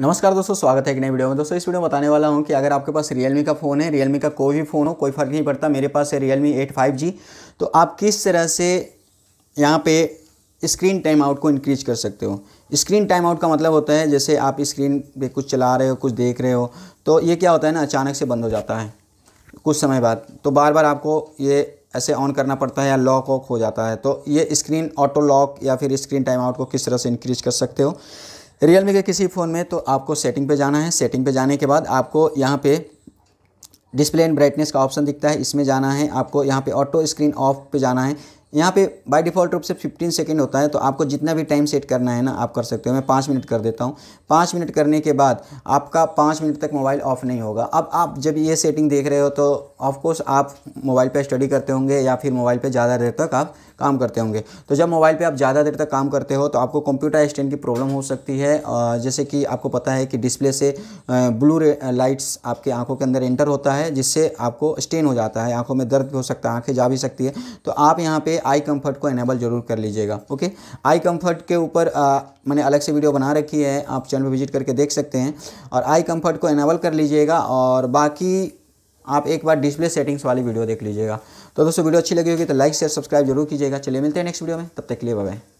नमस्कार दोस्तों स्वागत है एक नई वीडियो में दोस्तों इस वीडियो में बताने वाला हूं कि अगर आपके पास रियलमी का फ़ोन है रियलमी का कोई भी फ़ोन हो कोई फ़र्क नहीं पड़ता मेरे पास है रियलमी एट फाइव जी तो आप किस तरह से यहाँ पे स्क्रीन टाइम आउट को इंक्रीज कर सकते हो स्क्रीन टाइम आउट का मतलब होता है जैसे आप स्क्रीन पे कुछ चला रहे हो कुछ देख रहे हो तो ये क्या होता है ना अचानक से बंद हो जाता है कुछ समय बाद तो बार बार आपको ये ऐसे ऑन करना पड़ता है या लॉक ऑक हो जाता है तो ये स्क्रीन ऑटो लॉक या फिर स्क्रीन टाइम आउट को किस तरह से इंक्रीज कर सकते हो रियलमी के किसी फ़ोन में तो आपको सेटिंग पे जाना है सेटिंग पे जाने के बाद आपको यहाँ पे डिस्प्ले एंड ब्राइटनेस का ऑप्शन दिखता है इसमें जाना है आपको यहाँ पे ऑटो स्क्रीन ऑफ पे जाना है यहाँ पे बाय डिफ़ॉल्ट रूप से 15 सेकंड होता है तो आपको जितना भी टाइम सेट करना है ना आप कर सकते हो मैं पाँच मिनट कर देता हूँ पाँच मिनट करने के बाद आपका पाँच मिनट तक मोबाइल ऑफ नहीं होगा अब आप जब ये सेटिंग देख रहे हो तो ऑफ़कोर्स आप मोबाइल पे स्टडी करते होंगे या फिर मोबाइल पे ज़्यादा देर तक आप काम करते होंगे तो जब मोबाइल पे आप ज़्यादा देर तक काम करते हो तो आपको कंप्यूटर स्टैंड की प्रॉब्लम हो सकती है जैसे कि आपको पता है कि डिस्प्ले से ब्लू लाइट्स आपके आंखों के अंदर एंटर होता है जिससे आपको स्टेन हो जाता है आंखों में दर्द हो सकता है आँखें जा भी सकती है तो आप यहाँ पर आई कम्फर्ट को इनेबल जरूर कर लीजिएगा ओके आई कम्फर्ट के ऊपर मैंने अलग से वीडियो बना रखी है आप चैनल पर विजिट करके देख सकते हैं और आई कम्फर्ट को इनेबल कर लीजिएगा और बाकी आप एक बार डिस्प्ले सेटिंग्स वाली वीडियो देख लीजिएगा तो दोस्तों वीडियो अच्छी लगी होगी तो लाइक शेयर सब्सक्राइब जरूर कीजिएगा चलिए मिलते हैं नेक्स्ट वीडियो में तब तक के लिए बाय